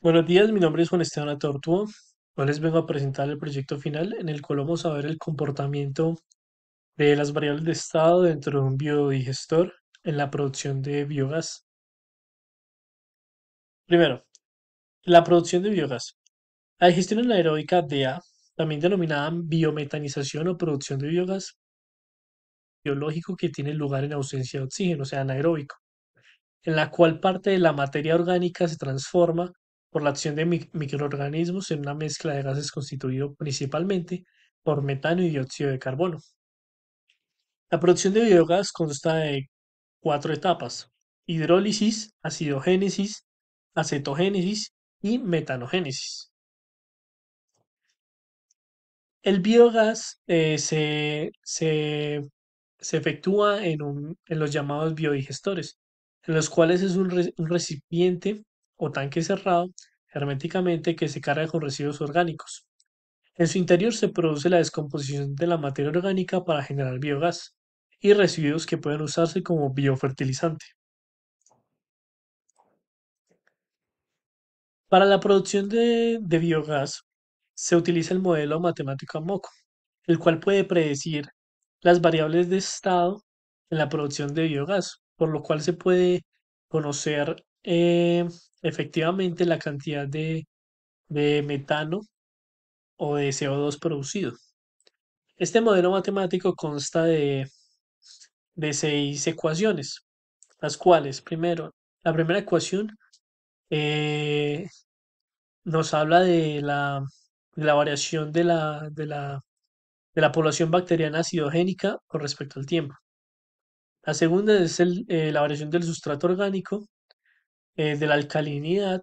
Buenos días, mi nombre es Juan Esteban Tortuo. Hoy les vengo a presentar el proyecto final en el cual vamos a ver el comportamiento de las variables de estado dentro de un biodigestor en la producción de biogás. Primero, la producción de biogás. La digestión anaeróbica DA, también denominada biometanización o producción de biogás biológico que tiene lugar en ausencia de oxígeno, o sea, anaeróbico, en la cual parte de la materia orgánica se transforma por la acción de microorganismos en una mezcla de gases constituido principalmente por metano y dióxido de carbono. La producción de biogás consta de cuatro etapas, hidrólisis, acidogénesis, acetogénesis y metanogénesis. El biogás eh, se, efectúa en, los llamados biodigestores, en los cuales es un recipiente o tanque cerrado herméticamente que se carga con residuos orgánicos. En su interior se produce la descomposición de la materia orgánica para generar biogás y residuos que pueden usarse como biofertilizante. Para la producción de, biogás se utiliza el modelo matemático AMOCO, el cual puede predecir las variables de estado en la producción de biogás, por lo cual se puede conocer eh, efectivamente la cantidad de, metano o de CO2 producido. Este modelo matemático consta de, de seis ecuaciones, las cuales, primero, la primera ecuación eh, nos habla de la, variación de la, de, la, de la, población bacteriana acidogénica con respecto al tiempo. La segunda es eh, la variación del sustrato orgánico eh, de la alcalinidad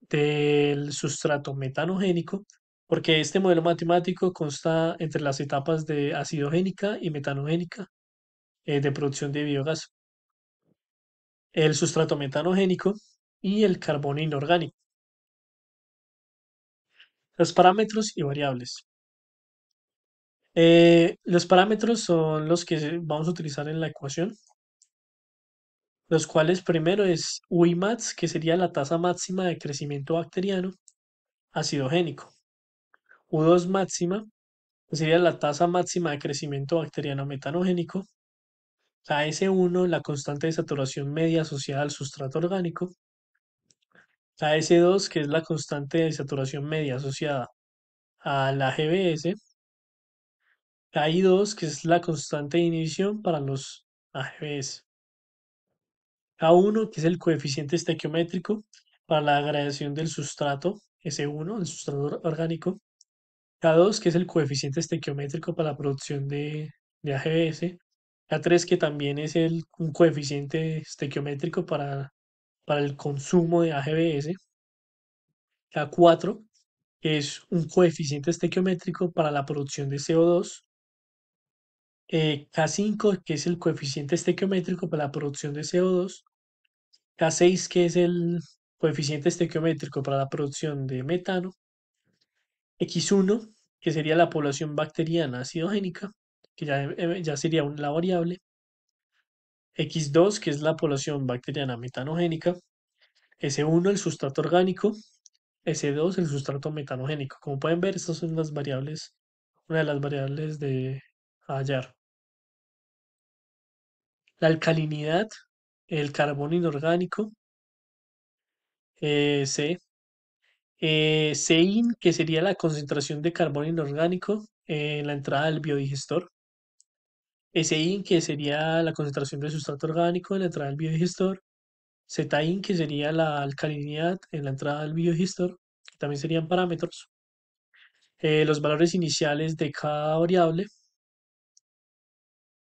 del sustrato metanogénico, porque este modelo matemático consta entre las etapas de acidogénica y metanogénica eh, de producción de biogás, el sustrato metanogénico y el carbono inorgánico. Los parámetros y variables. Eh, los parámetros son los que vamos a utilizar en la ecuación los cuales primero es UMAX, que sería la tasa máxima de crecimiento bacteriano acidogénico, U2 máxima, que sería la tasa máxima de crecimiento bacteriano metanogénico, la S1, la constante de saturación media asociada al sustrato orgánico, la S2, que es la constante de saturación media asociada a la GBS, la I2, que es la constante de inhibición para los AGBs. A1, que es el coeficiente estequiométrico para la gradación del sustrato, S1, el sustrato orgánico. K2, que es el coeficiente estequiométrico para la producción de, de AGS. K3, que también es el, un coeficiente estequiométrico para, para el consumo de AGBS. K4, que es un coeficiente estequiométrico para la producción de CO2. Eh, K5, que es el coeficiente estequiométrico para la producción de CO2, K6, que es el coeficiente estequiométrico para la producción de metano. X1, que sería la población bacteriana acidogénica, que ya, eh, ya sería la variable. X2, que es la población bacteriana metanogénica. S1, el sustrato orgánico. S2, el sustrato metanogénico. Como pueden ver, estas son las variables, una de las variables de hallar. La alcalinidad el carbono inorgánico, eh, C, C, eh, in que sería la concentración de carbono inorgánico en la entrada del biodigestor, SIN, eh, que sería la concentración de sustrato orgánico en la entrada del biodigestor, Z-in, que sería la alcalinidad en la entrada del biodigestor, que también serían parámetros, los valores iniciales de cada variable,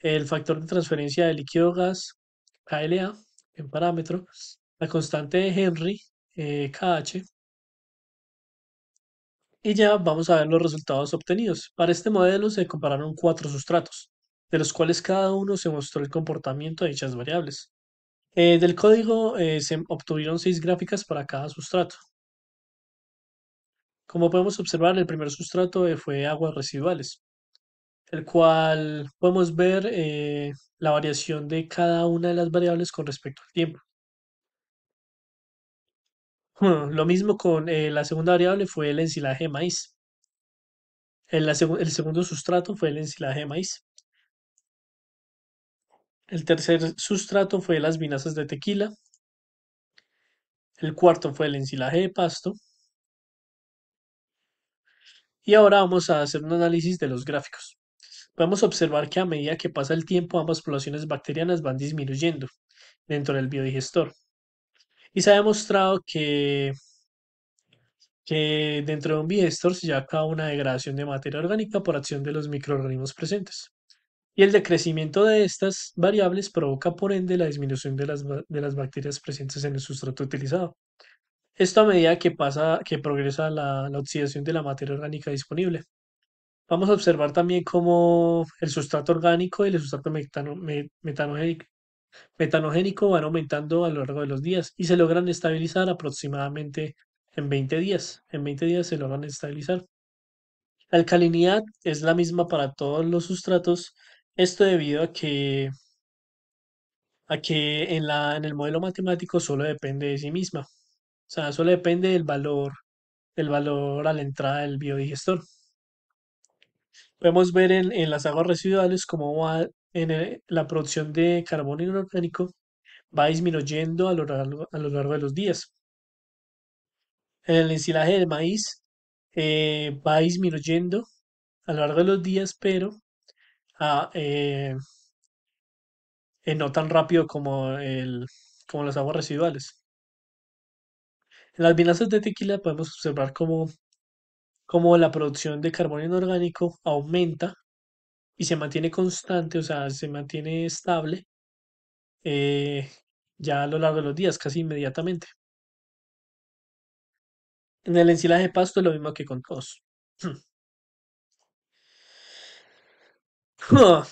el factor de transferencia de líquido gas, KLA en parámetro, la constante de Henry, KH, eh, y ya vamos a ver los resultados obtenidos. Para este modelo se compararon cuatro sustratos, de los cuales cada uno se mostró el comportamiento de dichas variables. Eh, del código eh, se obtuvieron seis gráficas para cada sustrato. Como podemos observar, el primer sustrato fue aguas residuales, el cual podemos ver eh, la variación de cada una de las variables con respecto al tiempo. Hmm, lo mismo con eh, la segunda variable fue el ensilaje de maíz. El, el, segundo sustrato fue el ensilaje de maíz. El tercer sustrato fue las vinazas de tequila. El cuarto fue el ensilaje de pasto. Y ahora vamos a hacer un análisis de los gráficos podemos observar que a medida que pasa el tiempo ambas poblaciones bacterianas van disminuyendo dentro del biodigestor. Y se ha demostrado que, que dentro de un biodigestor se lleva a cabo una degradación de materia orgánica por acción de los microorganismos presentes. Y el decrecimiento de estas variables provoca por ende la disminución de las, de las bacterias presentes en el sustrato utilizado. Esto a medida que, pasa, que progresa la oxidación de la materia orgánica disponible. Vamos a observar también cómo el sustrato orgánico y el sustrato metanogénico, van aumentando a lo largo de los días y se logran estabilizar aproximadamente en 20 días. En 20 días se logran estabilizar. La alcalinidad es la misma para todos los sustratos, esto debido a que, a que en, la, en el modelo matemático solo depende de sí misma. O sea, solo depende del valor, del valor a la entrada del biodigestor. Podemos ver en, las aguas residuales cómo va en eh, la producción de carbono inorgánico va disminuyendo a lo, largo, a lo largo de los días. En el ensilaje de maíz eh, va disminuyendo a lo largo de los días, pero ah, eh, no tan rápido como, el, como las aguas residuales. En las vinazas de tequila podemos observar cómo como la producción de carbono inorgánico aumenta y se mantiene constante, o sea, se mantiene estable eh, ya a lo largo de los días, casi inmediatamente. En el ensilaje de pasto es lo mismo que con todos. Hmm.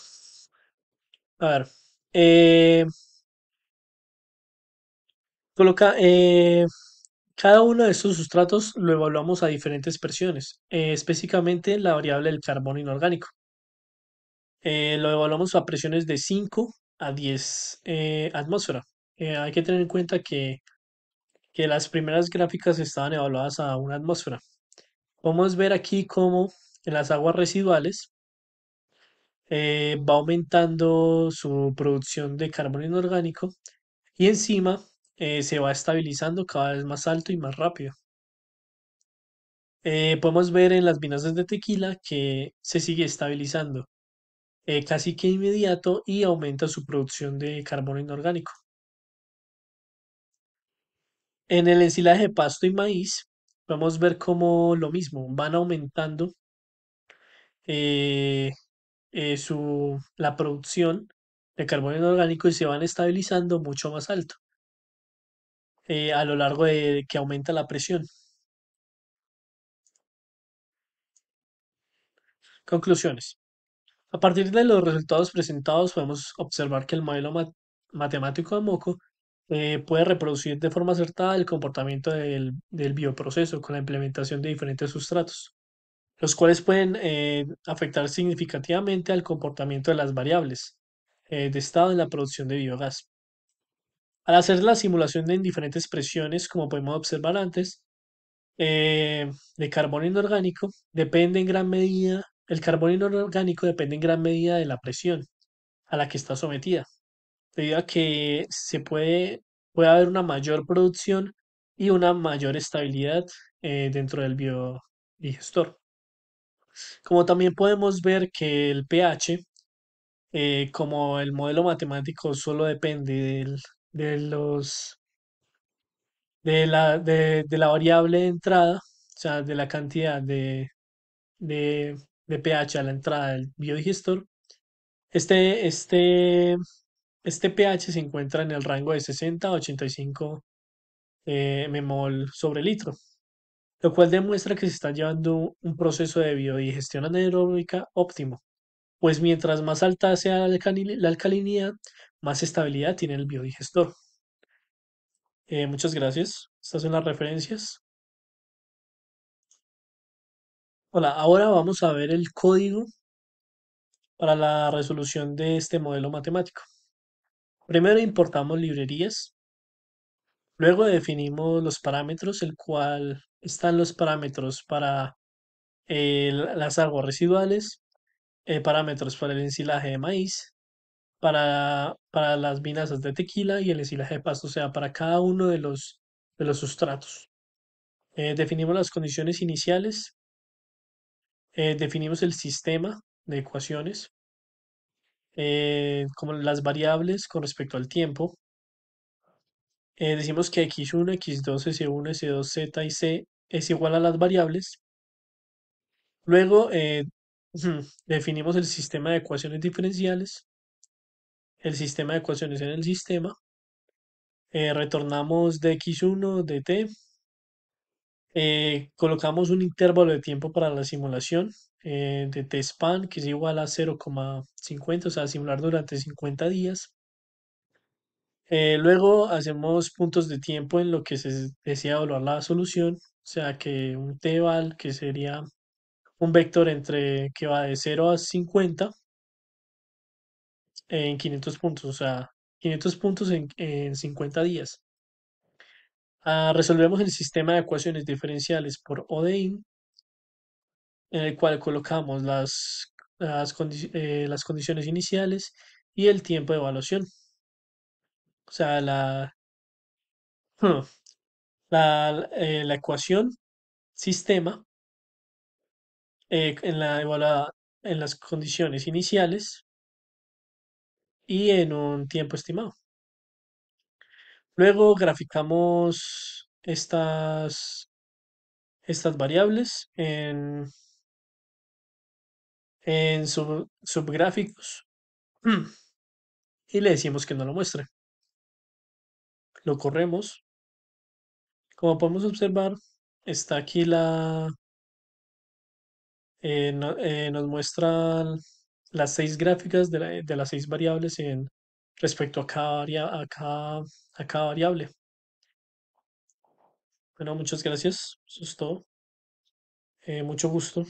A ver. Eh, coloca. Eh, cada uno de estos sustratos lo evaluamos a diferentes presiones, eh, específicamente la variable del carbono inorgánico. Eh, lo evaluamos a presiones de 5 a 10 eh, atmósfera. hay que tener en cuenta que, que las primeras gráficas estaban evaluadas a una atmósfera. Podemos ver aquí cómo en las aguas residuales va aumentando su producción de carbono inorgánico y encima eh, se va estabilizando cada vez más alto y más rápido. Eh, podemos ver en las vinazas de tequila que se sigue estabilizando eh, casi que inmediato y aumenta su producción de carbono inorgánico. En el ensilaje de pasto y maíz, podemos ver como lo mismo, van aumentando su, la producción de carbono inorgánico y se van estabilizando mucho más alto. Eh, a lo largo de que aumenta la presión. Conclusiones. A partir de los resultados presentados podemos observar que el modelo matemático de Moco eh, puede reproducir de forma acertada el comportamiento del, bioproceso con la implementación de diferentes sustratos, los cuales pueden eh, afectar significativamente al comportamiento de las variables de estado en la producción de biogás. Al hacer la simulación en diferentes presiones, como podemos observar antes, eh, de carbono inorgánico, depende en gran medida, el carbono inorgánico depende en gran medida de la presión a la que está sometida, debido a que se puede, puede haber una mayor producción y una mayor estabilidad eh, dentro del biodigestor. Como también podemos ver que el pH, eh, como el modelo matemático solo depende del, de los de la, de, la variable de entrada, o sea, de la cantidad de, de, de pH a la entrada del biodigestor, este, este, este pH se encuentra en el rango de 60 a 85 eh, mmol sobre litro, lo cual demuestra que se está llevando un proceso de biodigestión anaeróbica óptimo, pues mientras más alta sea la alcalinidad, más estabilidad tiene el biodigestor. Eh, muchas gracias. Estas son las referencias. Hola, ahora vamos a ver el código para la resolución de este modelo matemático. Primero importamos librerías. Luego definimos los parámetros, el cual están los parámetros para eh, las aguas residuales, eh, parámetros para el ensilaje de maíz, para, las vinazas de tequila y el ensilaje de pasto, o sea, para cada uno de los, de los sustratos. Eh, definimos las condiciones iniciales, eh, definimos el sistema de ecuaciones, eh, como las variables con respecto al tiempo. decimos que x1, x2, s1, s2, z y c es igual a las variables. Luego definimos el sistema de ecuaciones diferenciales el sistema de ecuaciones en el sistema. Eh, retornamos dx 1 dt, colocamos un intervalo de tiempo para la simulación eh, de t span que es igual a 0,50, o sea, simular durante 50 días. Eh, luego hacemos puntos de tiempo en lo que se desea evaluar la solución, o sea que un t val que sería un vector entre que va de 0 a 50 en 500 puntos, o sea, 500 puntos en, 50 días. Ah, resolvemos el sistema de ecuaciones diferenciales por Odein, en el cual colocamos las, las, eh, condiciones iniciales y el tiempo de evaluación. O sea, la, eh, la, ecuación sistema eh, en, la en las condiciones iniciales y en un tiempo estimado. Luego graficamos estas, estas variables en, en subgráficos y le decimos que no lo muestre. Lo corremos. Como podemos observar, está aquí la... Eh, eh, nos muestra las seis gráficas de, las seis variables en, respecto a cada, a cada, variable. Bueno, muchas gracias. Eso es todo. Eh, mucho gusto.